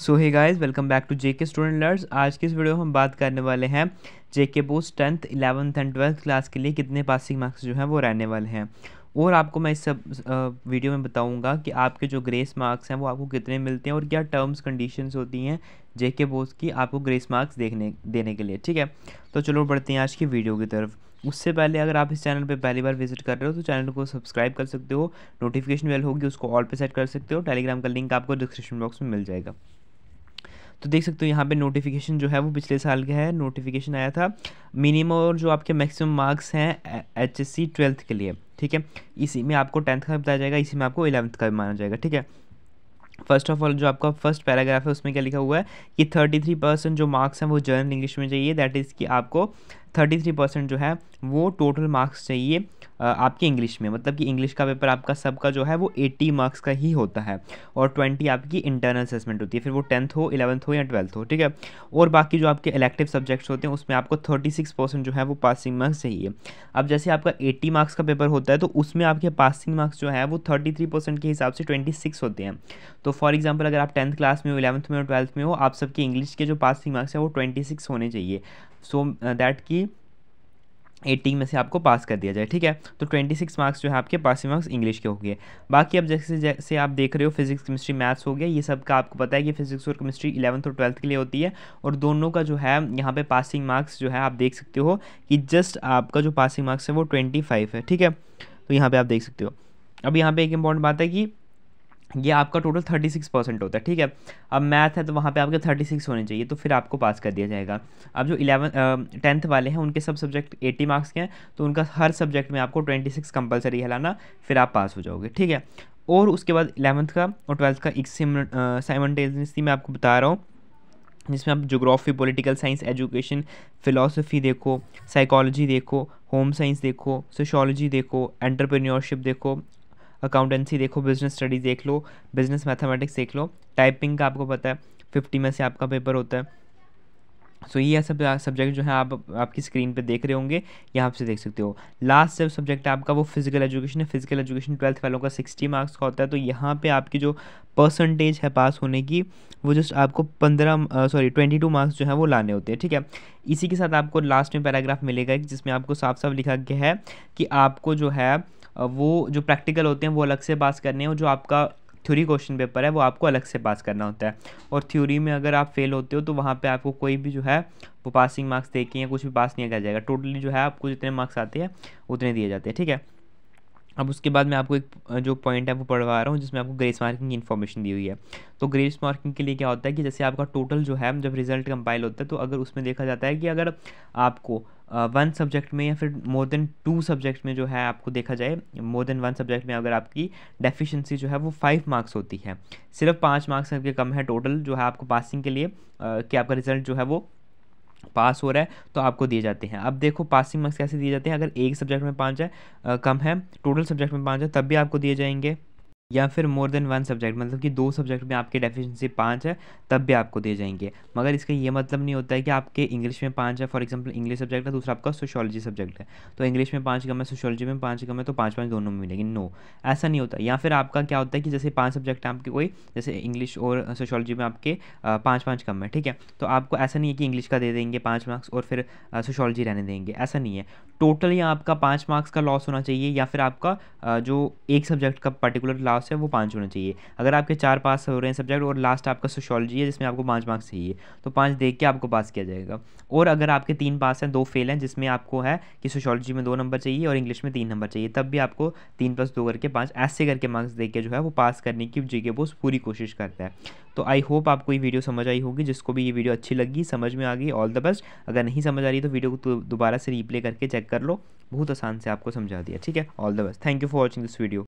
so hey guys welcome back to JK student learners आज की इस वीडियो में हम बात करने वाले हैं JK BOSE tenth eleventh and twelfth class के लिए कितने पासिंग मार्क्स जो हैं वो रहने वाले हैं और आपको मैं इस सब वीडियो में बताऊंगा कि आपके जो ग्रेस मार्क्स हैं वो आपको कितने मिलते हैं और क्या टर्म्स कंडीशंस होती हैं जेके बोस की आपको ग्रेस मार्क्स देखने देने के लिए ठीक है तो चलो बढ़ते हैं आज की वीडियो की तरफ उससे पहले अगर आप इस चैनल पर पहली बार विजिट कर रहे हो तो चैनल को सब्सक्राइब कर सकते हो नोटिफिकेशन बेल होगी उसको ऑल पे सेट कर सकते हो टेलीग्राम का लिंक आपको डिस्क्रिप्शन बॉक्स में मिल जाएगा तो देख सकते हो यहाँ पे नोटिफिकेशन जो है वो पिछले साल का है नोटिफिकेशन आया था मिनिमम और जो आपके मैक्सिमम मार्क्स हैं एच एस सी ट्वेल्थ के लिए ठीक है इसी में आपको टेंथ का बताया जाएगा इसी में आपको इलेवंथ का भी माना जाएगा ठीक है फर्स्ट ऑफ ऑल जो आपका फर्स्ट पैराग्राफ है उसमें क्या लिखा हुआ है कि थर्टी थ्री परसेंट जो मार्क्स हैं वो जर्नल इंग्लिश में चाहिए दैट इज़ कि आपको थर्टी थ्री परसेंट जो है वो टोटल मार्क्स चाहिए आपकी इंग्लिश में मतलब कि इंग्लिश का पेपर आपका सबका जो है वो एट्टी मार्क्स का ही होता है और ट्वेंटी आपकी इंटरनल असेसमेंट होती है फिर वो टेंथ हो इलेवंथ हो या ट्वेल्थ हो ठीक है और बाकी जो आपके इलेक्टिव सब्जेक्ट्स होते हैं उसमें आपको थर्टी सिक्स परसेंट जो है वो पासिंग मार्क्स चाहिए अब जैसे आपका एट्टी मार्क्स का पेपर होता है तो उसमें आपके पासिंग मार्क्स जो है वो थर्टी थ्री परसेंट के हिसाब से ट्वेंटी सिक्स होते हैं तो फॉर एग्जाम्पल अगर आप टेंथ क्लास में हो इलेवंथ में हो ट्वेल्थ में हो आप सबके इंग्लिश के जो पासिंग मार्क्स है वो ट्वेंटी सिक्स होने चाहिए सो दैट की एट्टीन में से आपको पास कर दिया जाए ठीक है तो ट्वेंटी सिक्स मार्क्स जो है आपके पासिंग मार्क्स इंग्लिश के हो गए बाकी अब जैसे जैसे आप देख रहे हो फिजिक्स केमिस्ट्री मैथ्स हो गया ये सब का आपको पता है कि फिजिक्स और केमिस्ट्री इलेवंथ और ट्वेल्थ के लिए होती है और दोनों का जो है यहाँ पे पासिंग मार्क्स जो है आप देख सकते हो कि जस्ट आपका जो पासिंग मार्क्स है वो ट्वेंटी फाइव है ठीक है तो यहाँ पर आप देख सकते हो अब यहाँ पर एक इंपॉर्टेंट बात है कि ये आपका टोटल थर्टी सिक्स परसेंट होता है ठीक है अब मैथ है तो वहाँ पे आपके थर्टी सिक्स होने चाहिए तो फिर आपको पास कर दिया जाएगा अब जो इलेवन टेंथ वाले हैं उनके सब सब्जेक्ट एट्टी मार्क्स के हैं तो उनका हर सब्जेक्ट में आपको ट्वेंटी सिक्स कंपलसरी है लाना फिर आप पास हो जाओगे ठीक है और उसके बाद इलेवंथ का और ट्वेल्थ का एक साइमल्टेनियसली मैं आपको बता रहा हूँ जिसमें आप geography political science education philosophy देखो साइकोलॉजी देखो होम साइंस देखो सोशोलॉजी देखो एंटरप्रेन्योरशिप देखो अकाउंटेंसी देखो बिजनेस स्टडीज़ देख लो बिजनेस मैथमेटिक्स देख लो टाइपिंग का आपको पता है फिफ्टी में से आपका पेपर होता है सो so, ये सब सब्जेक्ट जो है आप आपकी स्क्रीन पे देख रहे होंगे यहाँ से देख सकते हो लास्ट जब सब्जेक्ट है आपका वो फिजिकल एजुकेशन है फिजिकल एजुकेशन ट्वेल्थ वालों का सिक्सटी मार्क्स का होता है तो यहाँ पे आपकी जो परसेंटेज है पास होने की वो जस्ट आपको पंद्रह सॉरी ट्वेंटी टू मार्क्स जो है वो लाने होते हैं ठीक है इसी के साथ आपको लास्ट में पैराग्राफ मिलेगा जिसमें आपको साफ साफ लिखा गया है कि आपको जो है वो जो प्रैक्टिकल होते हैं वो अलग से पास करने हैं और जो आपका थ्योरी क्वेश्चन पेपर है वो आपको अलग से पास करना होता है और थ्योरी में अगर आप फेल होते हो तो वहाँ पे आपको कोई भी जो है वो पासिंग मार्क्स दे के या कुछ भी पास नहीं किया जाएगा टोटली जो है आपको जितने मार्क्स आते हैं उतने दिए जाते हैं ठीक है अब उसके बाद मैं आपको एक जो पॉइंट है वो पढ़वा रहा हूँ जिसमें आपको ग्रेस मार्किंग की इन्फॉर्मेशन दी हुई है तो ग्रेस मार्किंग के लिए क्या होता है कि जैसे आपका टोटल जो है जब रिजल्ट कंपाइल होता है तो अगर उसमें देखा जाता है कि अगर आपको वन uh, सब्जेक्ट में या फिर मोर देन टू सब्जेक्ट में जो है आपको देखा जाए मोर देन वन सब्जेक्ट में अगर आपकी डेफिशिएंसी जो है वो फाइव मार्क्स होती है सिर्फ पाँच मार्क्स आपके कम है टोटल जो है आपको पासिंग के लिए uh, कि आपका रिजल्ट जो है वो पास हो रहा है तो आपको दिए जाते हैं अब देखो पासिंग मार्क्स कैसे दिए जाते हैं अगर एक सब्जेक्ट में पाँच है आ, कम है टोटल सब्जेक्ट में पाँच है तब भी आपको दिए जाएंगे या फिर मोर देन वन सब्जेक्ट मतलब कि दो सब्जेक्ट में आपके डेफिशिएंसी पाँच है तब भी आपको दे जाएंगे मगर इसका ये मतलब नहीं होता है कि आपके इंग्लिश में पाँच है फॉर एग्जांपल इंग्लिश सब्जेक्ट है दूसरा आपका सोशोलॉजी सब्जेक्ट है तो इंग्लिश में पाँच कम है सोशोलॉजी में पाँच कम है तो पाँच पाँच दोनों में मिलेगी नो ऐसा नहीं होता या फिर आपका क्या होता है कि जैसे पाँच सब्जेक्ट है आपके कोई जैसे इंग्लिश और सोशोलॉजी में आपके पाँच पाँच कम है ठीक है तो आपको ऐसा नहीं है कि इंग्लिश का दे देंगे पाँच मार्क्स और फिर सोशोलॉजी रहने देंगे ऐसा नहीं है टोटल या आपका पाँच मार्क्स का लॉस होना चाहिए या फिर आपका जो एक सब्जेक्ट का पर्टिकुलर लॉस पास है वो पाँच होना चाहिए अगर आपके चार पास हो रहे हैं सब्जेक्ट और लास्ट आपका सोशोलॉजी है जिसमें आपको पाँच मार्क्स चाहिए तो पाँच देख के आपको पास किया जाएगा और अगर आपके तीन पास हैं दो फेल हैं जिसमें आपको है कि सोशोलॉजी में दो नंबर चाहिए और इंग्लिश में तीन नंबर चाहिए तब भी आपको तीन प्लस दो करके पाँच ऐसे करके मार्क्स देख के जो है वो पास करने की जगह वो पूरी कोशिश करता है तो आई होप आपको ये वीडियो समझ आई होगी जिसको भी ये वीडियो अच्छी लगी समझ में आ गई ऑल द बेस्ट अगर नहीं समझ आ रही तो वीडियो को तो दोबारा से रीप्ले करके चेक कर लो बहुत आसान से आपको समझा दिया ठीक है all the best thank you for watching this video